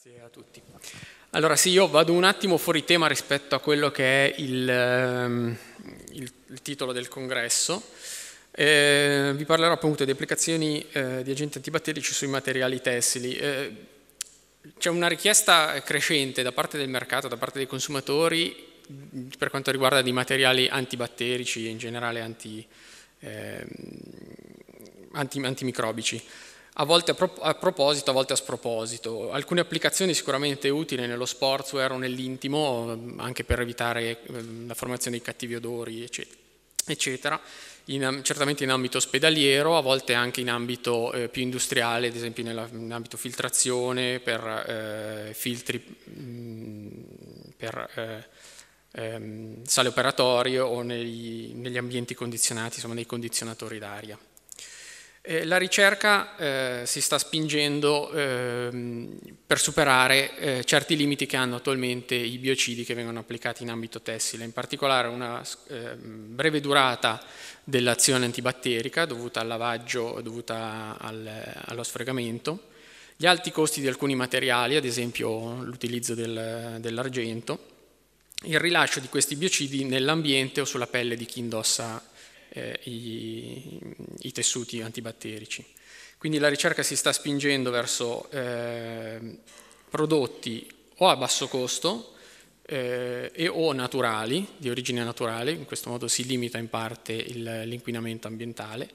Grazie a tutti. Allora sì, io vado un attimo fuori tema rispetto a quello che è il, ehm, il, il titolo del congresso. Eh, vi parlerò appunto di applicazioni eh, di agenti antibatterici sui materiali tessili. Eh, c'è una richiesta crescente da parte del mercato, da parte dei consumatori, per quanto riguarda di materiali antibatterici e in generale anti, ehm, antimicrobici a volte a, proposito, a volte a sproposito. Alcune applicazioni sicuramente utili nello sportswear o nell'intimo, ehm, anche per evitare ehm, la formazione di cattivi odori, eccetera. eccetera. In, certamente in ambito ospedaliero, a volte anche in ambito eh, più industriale, ad esempio nella, in ambito filtrazione, per eh, filtri mh, mm, per eh, ehm, sale operatorie o nei, negli ambienti condizionati, insomma nei condizionatori d'aria. Eh, la ricerca eh, si sta spingendo ehm, per superare eh, certi limiti che hanno attualmente i biocidi che vengono applicati in ambito tessile, in particolare una ehm, breve durata dell'azione antibatterica dovuta al lavaggio, dovuta al, allo sfregamento, gli alti costi di alcuni materiali, ad esempio l'utilizzo del, dell'argento, il rilascio di questi biocidi nell'ambiente o sulla pelle di chi indossa eh, i, i, tessuti antibatterici. Quindi la ricerca si sta spingendo verso eh, prodotti o a basso costo eh, e o naturali, di origine naturale, in questo modo si limita in parte il, l'inquinamento ambientale,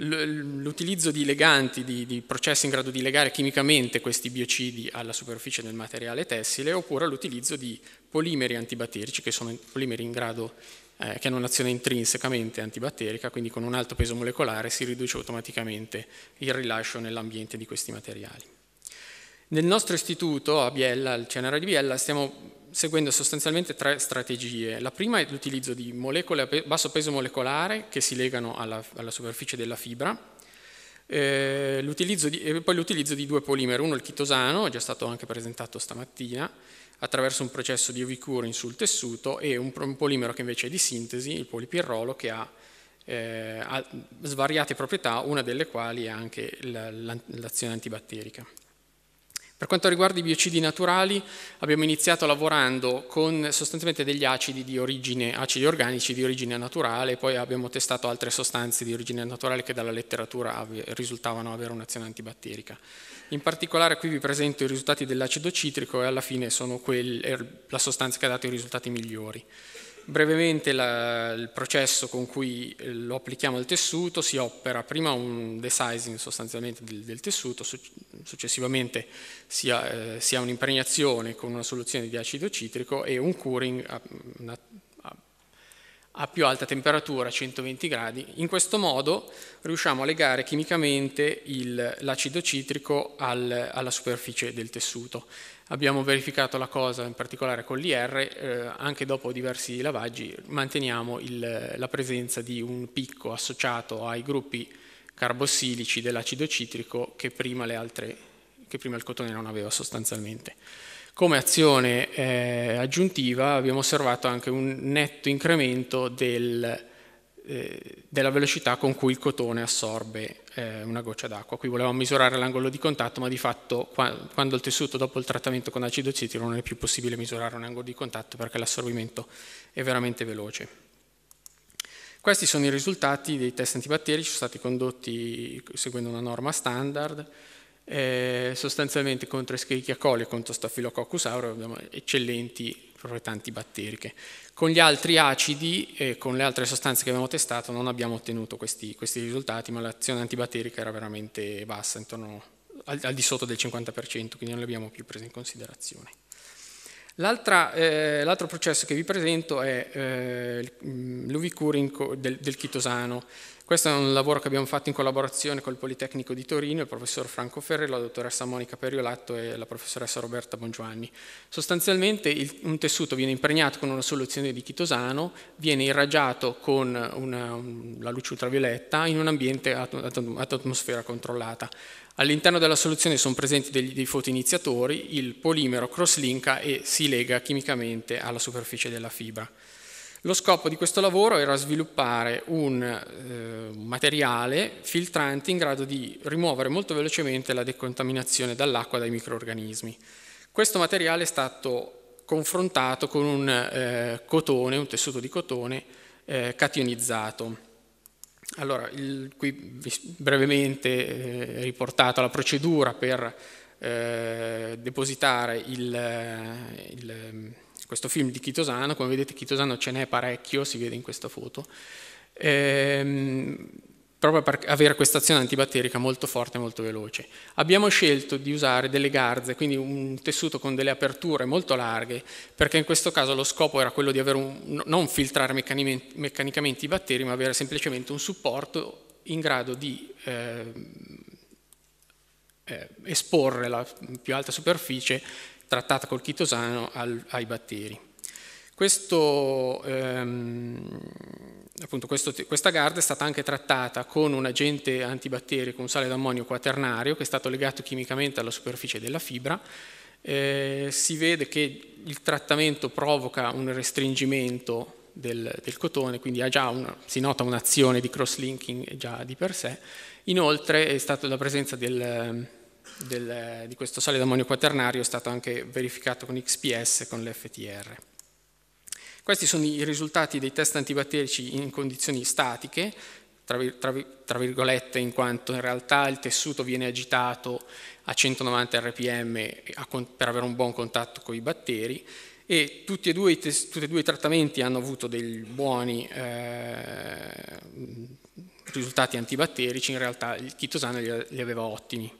l'utilizzo di leganti, di, di, processi in grado di legare chimicamente questi biocidi alla superficie del materiale tessile, oppure l'utilizzo di polimeri antibatterici, che sono polimeri in grado eh, che hanno un'azione intrinsecamente antibatterica, quindi con un alto peso molecolare si riduce automaticamente il rilascio nell'ambiente di questi materiali. Nel nostro istituto a Biella, al CNR di Biella, stiamo seguendo sostanzialmente tre strategie. La prima è l'utilizzo di molecole a basso peso molecolare che si legano alla, alla superficie della fibra, eh, di, e poi l'utilizzo di due polimeri, uno il chitosano, è già stato anche presentato stamattina, attraverso un processo di ricuring sul tessuto e un, un polimero che invece è di sintesi, il polipirrolo, che ha, eh, ha svariate proprietà, una delle quali è anche l'azione antibatterica. Per quanto riguarda i biocidi naturali, abbiamo iniziato lavorando con sostanzialmente degli acidi di origine, acidi organici di origine naturale, poi abbiamo testato altre sostanze di origine naturale che dalla letteratura risultavano avere un'azione antibatterica. In particolare qui vi presento i risultati dell'acido citrico e alla fine sono quel, er, la sostanza che ha dato i risultati migliori. Brevemente la, il processo con cui eh, lo applichiamo al tessuto si opera prima un desizing sostanzialmente del, del tessuto, successivamente si ha, eh, ha un'impregnazione con una soluzione di acido citrico e un curing, ah, una a più alta temperatura, 120 gradi. In questo modo riusciamo a legare chimicamente il, l'acido citrico al, alla superficie del tessuto. Abbiamo verificato la cosa in particolare con l'IR, eh, anche dopo diversi lavaggi manteniamo il, la presenza di un picco associato ai gruppi carbossilici dell'acido citrico che prima, altre, che prima il cotone non aveva sostanzialmente. Come azione eh, aggiuntiva abbiamo osservato anche un netto incremento del, eh, della velocità con cui il cotone assorbe eh, una goccia d'acqua. Qui volevamo misurare l'angolo di contatto, ma di fatto qua, quando il tessuto dopo il trattamento con acido citico non è più possibile misurare un angolo di contatto perché l'assorbimento è veramente veloce. Questi sono i risultati dei test antibatterici, sono stati condotti seguendo una norma standard, eh, sostanzialmente contro Escherichia coli e contro Staphylococcus aureus abbiamo eccellenti proprietà antibatteriche. Con gli altri acidi e eh, con le altre sostanze che abbiamo testato non abbiamo ottenuto questi, questi risultati, ma l'azione antibatterica era veramente bassa, intorno al, al di sotto del 50%, quindi non le abbiamo più prese in considerazione. Eh, l'altro processo che vi presento è eh, mm, l'UV curing del, del chitosano. Questo è un lavoro che abbiamo fatto in collaborazione col Politecnico di Torino, il professor Franco Ferrello, la dottoressa Monica Periolatto e la professoressa Roberta Bongiovanni. Sostanzialmente il, un tessuto viene impregnato con una soluzione di chitosano, viene irraggiato con una, un, la luce ultravioletta in un ambiente ad, ad, ad atmosfera controllata. All'interno della soluzione sono presenti degli, dei fotoiniziatori, il polimero crosslinka e si lega chimicamente alla superficie della fibra. Lo scopo di questo lavoro era sviluppare un eh, materiale filtrante in grado di rimuovere molto velocemente la decontaminazione dall'acqua dai microorganismi. Questo materiale è stato confrontato con un eh, cotone, un tessuto di cotone eh, cationizzato. Allora, il, qui brevemente è eh, riportata la procedura per eh, depositare il, eh, il, ehm, questo film di Chitosano, come vedete Chitosano ce n'è parecchio, si vede in questa foto. Ehm, proprio per avere questa azione antibatterica molto forte e molto veloce. Abbiamo scelto di usare delle garze, quindi un tessuto con delle aperture molto larghe, perché in questo caso lo scopo era quello di un, non filtrare meccanicamente i batteri, ma avere semplicemente un supporto in grado di eh, eh, esporre la più alta superficie trattata col chitosano al, ai batteri. Questo ehm, appunto questo, questa GARD è stata anche trattata con un agente antibatterico, un sale d'ammonio quaternario, che è stato legato chimicamente alla superficie della fibra. Eh, si vede che il trattamento provoca un restringimento del, del cotone, quindi una, si nota un'azione di cross-linking già di per sé. Inoltre è stata la presenza del, del, di questo sale d'ammonio quaternario è stato anche verificato con XPS e con l'FTR. Questi sono i risultati dei test antibatterici in condizioni statiche, tra, tra, tra virgolette, in quanto in realtà il tessuto viene agitato a 190 rpm a, per avere un buon contatto con i batteri e tutti e due, tutti e due i trattamenti hanno avuto dei buoni eh, risultati antibatterici, in realtà il chitosano li, li aveva ottimi.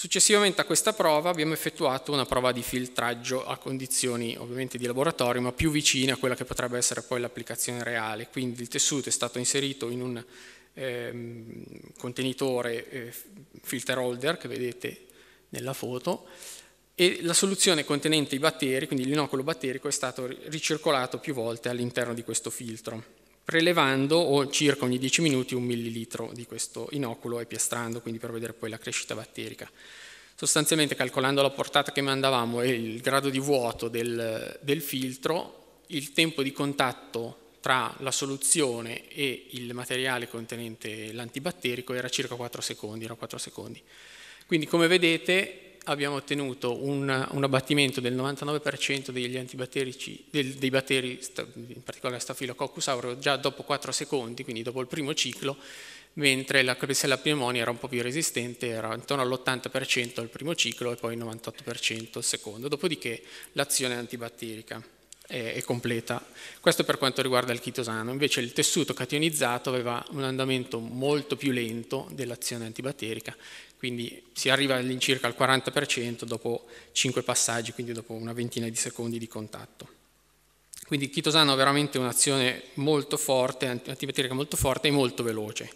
Successivamente a questa prova abbiamo effettuato una prova di filtraggio a condizioni ovviamente di laboratorio, ma più vicine a quella che potrebbe essere poi l'applicazione reale. Quindi il tessuto è stato inserito in un ehm, contenitore eh, filter holder che vedete nella foto e la soluzione contenente i batteri, quindi l'inoculo batterico, è stato ricircolato più volte all'interno di questo filtro prelevando o circa ogni 10 minuti un millilitro di questo inoculo e piastrando, quindi per vedere poi la crescita batterica. Sostanzialmente calcolando la portata che mandavamo e il grado di vuoto del, del filtro, il tempo di contatto tra la soluzione e il materiale contenente l'antibatterico era circa 4 secondi, era 4 secondi. Quindi come vedete abbiamo ottenuto un, un abbattimento del 99% degli antibatterici, del, dei batteri, in particolare Staphylococcus aureo, già dopo 4 secondi, quindi dopo il primo ciclo, mentre la Klebsiella pneumonia era un po' più resistente, era intorno all'80% al primo ciclo e poi il 98% al secondo, dopodiché l'azione antibatterica e completa. Questo per quanto riguarda il chitosano, invece il tessuto cationizzato aveva un andamento molto più lento dell'azione antibatterica, quindi si arriva all'incirca al 40% dopo 5 passaggi, quindi dopo una ventina di secondi di contatto. Quindi il chitosano ha veramente un'azione molto forte, antibatterica molto forte e molto veloce.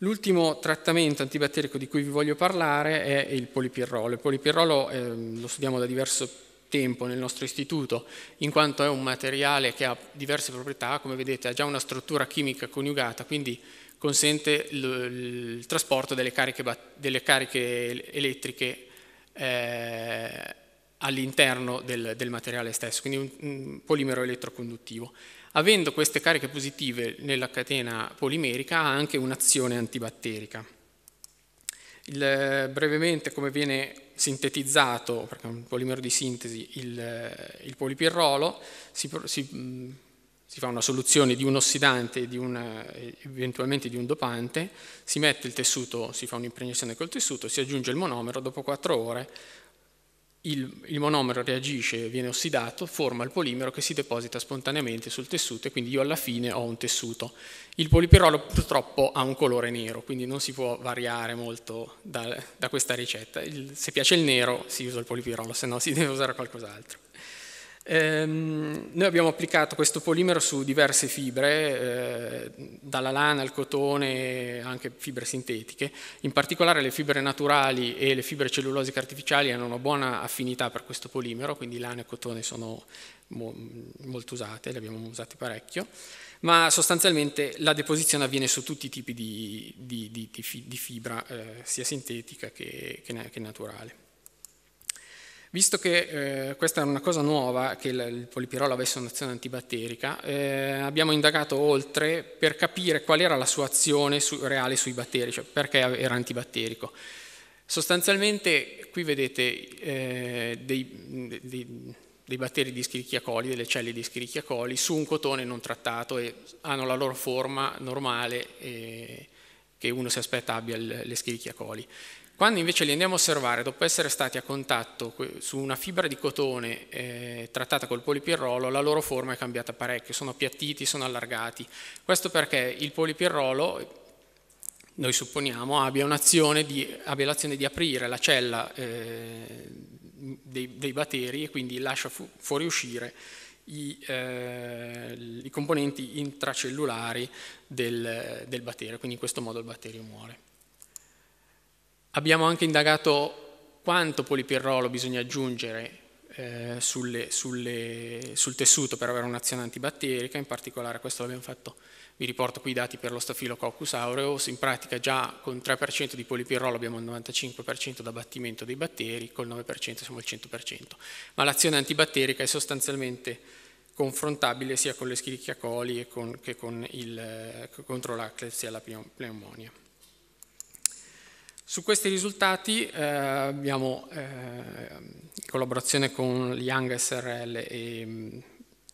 L'ultimo trattamento antibatterico di cui vi voglio parlare è il polipirrolo. Il polipirrolo eh, lo studiamo da diverso tempo nel nostro istituto, in quanto è un materiale che ha diverse proprietà, come vedete ha già una struttura chimica coniugata, quindi consente il trasporto delle cariche, delle cariche elettriche eh, all'interno del, del, materiale stesso, quindi un, un, polimero elettroconduttivo. Avendo queste cariche positive nella catena polimerica ha anche un'azione antibatterica. Il, eh, brevemente come viene sintetizzato, perché è un polimero di sintesi, il, eh, il polipirrolo, si, si, mm, si, fa una soluzione di un ossidante e di una, eh, eventualmente di un dopante, si mette il tessuto, si fa un'impregnazione col tessuto, si aggiunge il monomero, dopo 4 ore il, il, monomero reagisce, viene ossidato, forma il polimero che si deposita spontaneamente sul tessuto e quindi io alla fine ho un tessuto. Il polipirolo purtroppo ha un colore nero, quindi non si può variare molto da, da questa ricetta. Il, se piace il nero si usa il polipirolo, se no si deve usare qualcos'altro. Ehm, noi abbiamo applicato questo polimero su diverse fibre, eh, dalla lana al cotone, anche fibre sintetiche. In particolare le fibre naturali e le fibre cellulosiche artificiali hanno una buona affinità per questo polimero, quindi lana e cotone sono mo molto usate, le abbiamo usate parecchio ma sostanzialmente la deposizione avviene su tutti i tipi di, di, di, di fibra, eh, sia sintetica che, che, che naturale. Visto che eh, questa è una cosa nuova, che il, il polipirolo avesse un'azione antibatterica, eh, abbiamo indagato oltre per capire qual era la sua azione su, reale sui batteri, cioè perché era antibatterico. Sostanzialmente qui vedete eh, dei, dei, dei, batteri di Escherichia coli, delle cellule di Escherichia coli, su un cotone non trattato e hanno la loro forma normale eh, che uno si aspetta abbia l'Escherichia coli. Quando invece li andiamo a osservare, dopo essere stati a contatto su una fibra di cotone eh, trattata col polipirrolo, la loro forma è cambiata parecchio, sono appiattiti, sono allargati. Questo perché il polipirrolo, noi supponiamo, abbia, l'azione di, di aprire la cella eh, dei, dei, batteri e quindi lascia fu, fuoriuscire i, eh, i, componenti intracellulari del, del batterio, quindi in questo modo il batterio muore. Abbiamo anche indagato quanto polipirrolo bisogna aggiungere eh, sulle, sulle, sul tessuto per avere un'azione antibatterica, in particolare questo l'abbiamo fatto, vi riporto qui i dati per lo Staphylococcus aureus, in pratica già con 3% di polipirrolo abbiamo il 95% d'abbattimento dei batteri, col 9% siamo al 100%, ma l'azione antibatterica è sostanzialmente confrontabile sia con le schirichia coli che con il, eh, contro la Klebsiella pneumonia. Su questi risultati eh, abbiamo, eh, in collaborazione con Young SRL e mm,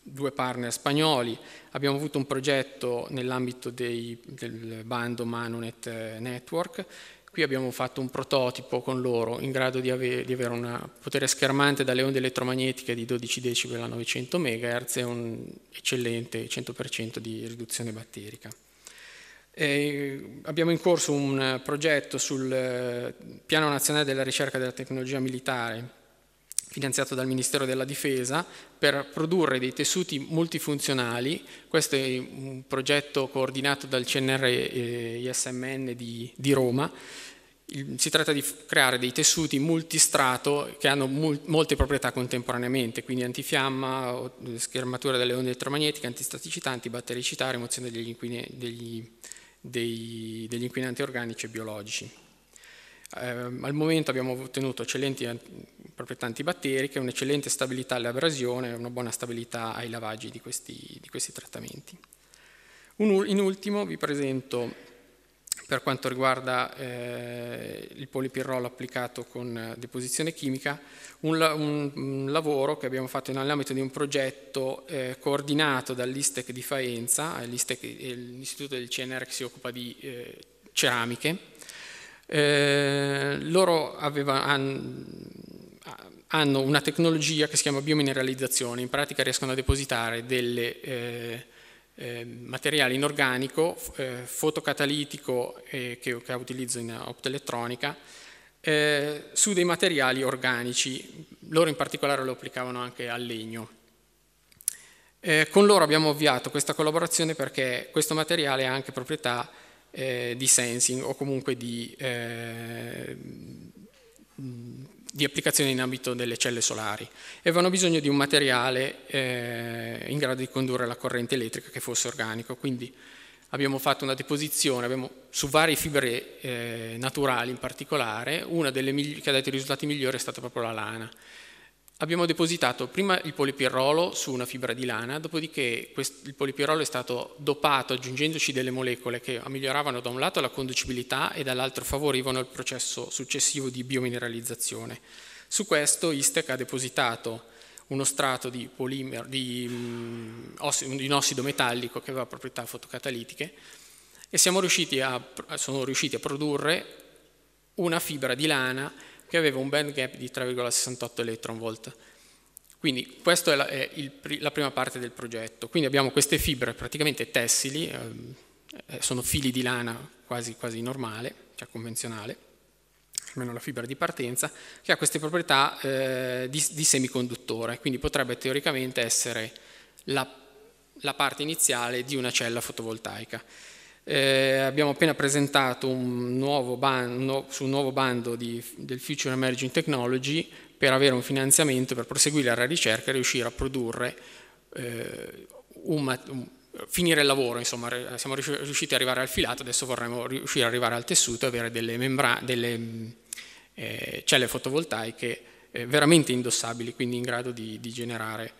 due partner spagnoli, abbiamo avuto un progetto nell'ambito del bando Manonet eh, Network, qui abbiamo fatto un prototipo con loro in grado di, ave, di avere un potere schermante dalle onde elettromagnetiche di 12 decibel a 900 MHz e un eccellente 100% di riduzione batterica. E abbiamo in corso un progetto sul eh, Piano Nazionale della Ricerca della Tecnologia Militare, finanziato dal Ministero della Difesa, per produrre dei tessuti multifunzionali. Questo è un progetto coordinato dal CNR ISMN di, di Roma. si tratta di creare dei tessuti multistrato che hanno mul molte proprietà contemporaneamente, quindi antifiamma, eh, schermatura delle onde elettromagnetiche, antistaticità, antibattericità, rimozione degli, inquine, degli dei, degli inquinanti organici e biologici. Eh, al momento abbiamo ottenuto eccellenti proprietà antibatteriche, un'eccellente stabilità all'abrasione e una buona stabilità ai lavaggi di questi, di questi trattamenti. Un, in ultimo vi presento per quanto riguarda eh, il polipirrolo applicato con eh, deposizione chimica, un, un, un, lavoro che abbiamo fatto nell'ambito di un progetto eh, coordinato dall'Istec di Faenza, eh, l'istituto del CNR che si occupa di eh, ceramiche. Eh, loro aveva, han, hanno una tecnologia che si chiama biomineralizzazione, in pratica riescono a depositare delle eh, materiale inorganico, eh, fotocatalitico eh, che, che, utilizzo in optoelettronica, eh, su dei materiali organici. Loro in particolare lo applicavano anche al legno. Eh, con loro abbiamo avviato questa collaborazione perché questo materiale ha anche proprietà eh, di sensing o comunque di di applicazione in ambito delle celle solari e avevano bisogno di un materiale eh, in grado di condurre la corrente elettrica che fosse organico. Quindi abbiamo fatto una deposizione abbiamo, su varie fibre eh, naturali in particolare, una delle che ha dato i risultati migliori è stata proprio la lana. Abbiamo depositato prima il polipirrolo su una fibra di lana, dopodiché il polipirrolo è stato dopato aggiungendoci delle molecole che miglioravano da un lato la conducibilità e dall'altro favorivano il processo successivo di biomineralizzazione. Su questo Istec ha depositato uno strato di, polimer, di, mm, di un ossido metallico che aveva proprietà fotocatalitiche e riusciti a, sono riusciti a produrre una fibra di lana che aveva un band gap di 3,68 electron volt. Quindi questa è, la, è il, la, prima parte del progetto. Quindi abbiamo queste fibre praticamente tessili, ehm, eh, sono fili di lana quasi, quasi normale, cioè convenzionale, almeno la fibra di partenza, che ha queste proprietà eh, di, di, semiconduttore, quindi potrebbe teoricamente essere la, la parte iniziale di una cella fotovoltaica. Eh, abbiamo appena presentato un nuovo bando, su un nuovo bando di, del Future Emerging Technology per avere un finanziamento per proseguire la ricerca e riuscire a produrre eh, un, un, finire il lavoro, insomma, siamo riusciti ad arrivare al filato, adesso vorremmo riuscire ad arrivare al tessuto e avere delle, membra, delle eh, celle fotovoltaiche eh, veramente indossabili, quindi in grado di, di generare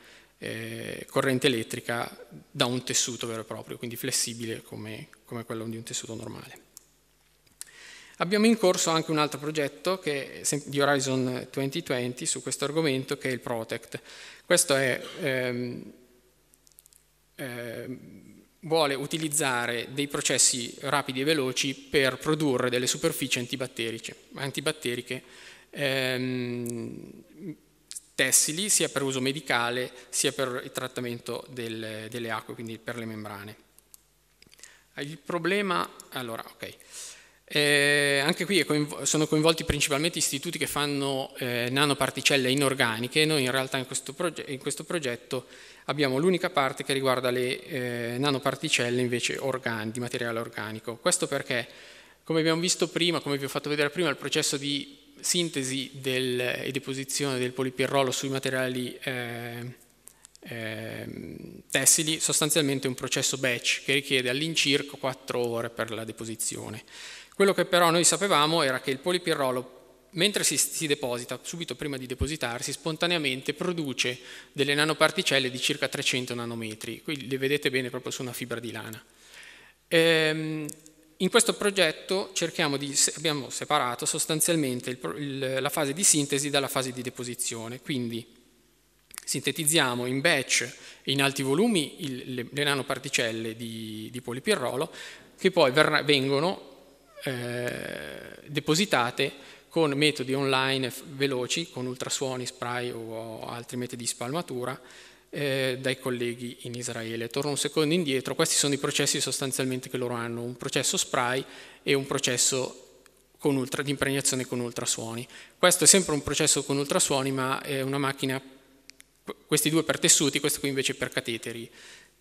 eh, corrente elettrica da un tessuto vero e proprio, quindi flessibile come, come quello di un tessuto normale. Abbiamo in corso anche un altro progetto che, di Horizon 2020 su questo argomento che è il Protect. Questo è, ehm, eh, vuole utilizzare dei processi rapidi e veloci per produrre delle superfici antibatteriche, antibatteriche ehm, tessili sia per uso medicale sia per il trattamento del, delle acque, quindi per le membrane. Il problema, allora, ok. Eh, anche qui sono coinvolti principalmente istituti che fanno eh, nanoparticelle inorganiche. Noi in realtà in questo, proge in questo progetto abbiamo l'unica parte che riguarda le eh, nanoparticelle invece di materiale organico. Questo perché, come abbiamo visto prima, come vi ho fatto vedere prima, il processo di sintesi del, e deposizione del polipirrolo sui materiali eh, eh, tessili sostanzialmente un processo batch che richiede all'incirca 4 ore per la deposizione. Quello che però noi sapevamo era che il polipirrolo mentre si, si, deposita, subito prima di depositarsi, spontaneamente produce delle nanoparticelle di circa 300 nanometri, qui le vedete bene proprio su una fibra di lana. Ehm, in questo progetto di, abbiamo separato sostanzialmente il, il, la fase di sintesi dalla fase di deposizione, quindi sintetizziamo in batch in alti volumi il, le, le, nanoparticelle di, di polipirrolo che poi verrà, vengono eh, depositate con metodi online veloci, con ultrasuoni, spray o altri metodi di spalmatura, eh, dai colleghi in Israele. Torno un secondo indietro, questi sono i processi sostanzialmente che loro hanno, un processo spray e un processo ultra, di impregnazione con ultrasuoni. Questo è sempre un processo con ultrasuoni, ma è una macchina, questi due per tessuti, questo qui invece per cateteri,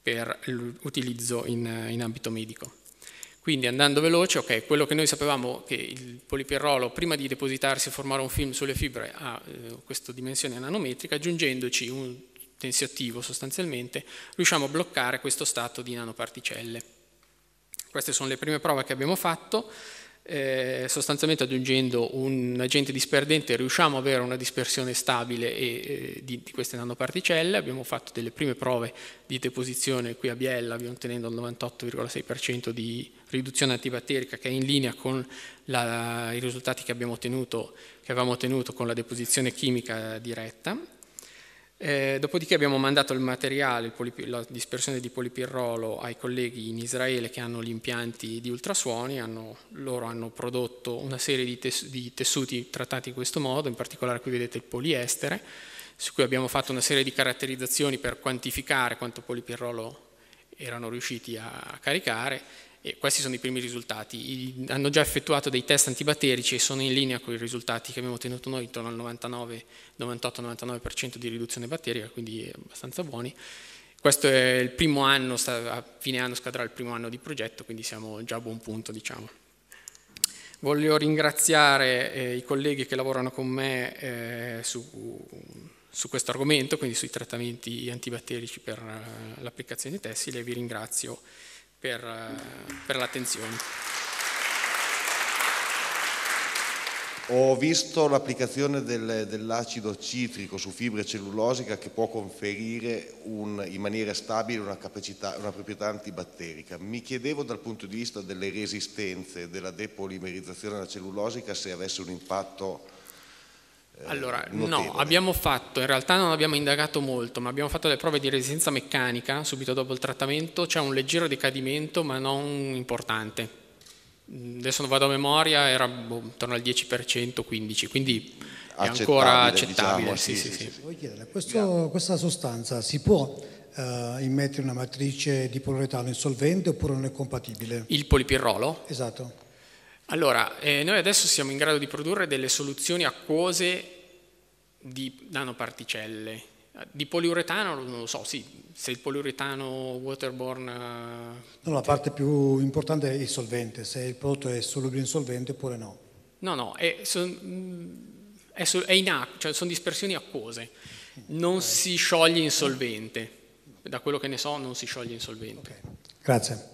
per l'utilizzo in, in ambito medico. Quindi andando veloce, ok, quello che noi sapevamo che il polipirrolo prima di depositarsi e formare un film sulle fibre ha eh, questa dimensione nanometrica, aggiungendoci un tensioattivo sostanzialmente, riusciamo a bloccare questo stato di nanoparticelle. Queste sono le prime prove che abbiamo fatto, eh, sostanzialmente aggiungendo un agente disperdente riusciamo ad avere una dispersione stabile e, eh, di, di, queste nanoparticelle, abbiamo fatto delle prime prove di deposizione qui a Biella ottenendo il 98,6% di riduzione antibatterica che è in linea con la, i risultati che, ottenuto, che avevamo ottenuto con la deposizione chimica diretta eh, dopodiché abbiamo mandato il materiale, il polip- la dispersione di polipirrolo ai colleghi in Israele che hanno gli impianti di ultrasuoni, hanno, loro hanno prodotto una serie di, tes- di, tessuti trattati in questo modo, in particolare qui vedete il poliestere, su cui abbiamo fatto una serie di caratterizzazioni per quantificare quanto polipirrolo erano riusciti a caricare e questi sono i primi risultati. hanno già effettuato dei test antibatterici e sono in linea con i risultati che abbiamo ottenuto noi, intorno al 98-99% di riduzione batterica, quindi abbastanza buoni. Questo è il primo anno, a fine anno scadrà il primo anno di progetto, quindi siamo già a buon punto, diciamo. Voglio ringraziare eh, i colleghi che lavorano con me eh, su, su questo argomento, quindi sui trattamenti antibatterici per eh, l'applicazione tessile, vi ringrazio per, per l'attenzione. Ho visto l'applicazione del, dell'acido citrico su fibre cellulosica che può conferire un, in maniera stabile una, capacità, una, proprietà antibatterica. Mi chiedevo dal punto di vista delle resistenze della depolimerizzazione della cellulosica se avesse un impatto eh, allora, notevole. no, abbiamo fatto, in realtà non abbiamo indagato molto, ma abbiamo fatto le prove di resistenza meccanica subito dopo il trattamento, c'è un leggero decadimento ma non importante. Mm, adesso non vado a memoria, era boh, intorno al 10%, 15%, quindi è ancora accettabile. Diciamo, sì, sì, sì, Voglio chiedere, questo, questa sostanza si può eh, immettere una matrice di poliuretano in solvente oppure non è compatibile? Il polipirrolo? Esatto. Allora, eh, noi adesso siamo in grado di produrre delle soluzioni acquose di nanoparticelle. Di poliuretano, non lo so, sì, se il poliuretano waterborne... Eh, no, la parte più importante è il solvente, se il prodotto è solubile in solvente oppure no. No, no, è, son, mm, è, è in acqua, cioè sono dispersioni acquose, non okay. si scioglie in solvente, da quello che ne so non si scioglie in solvente. Okay. Grazie.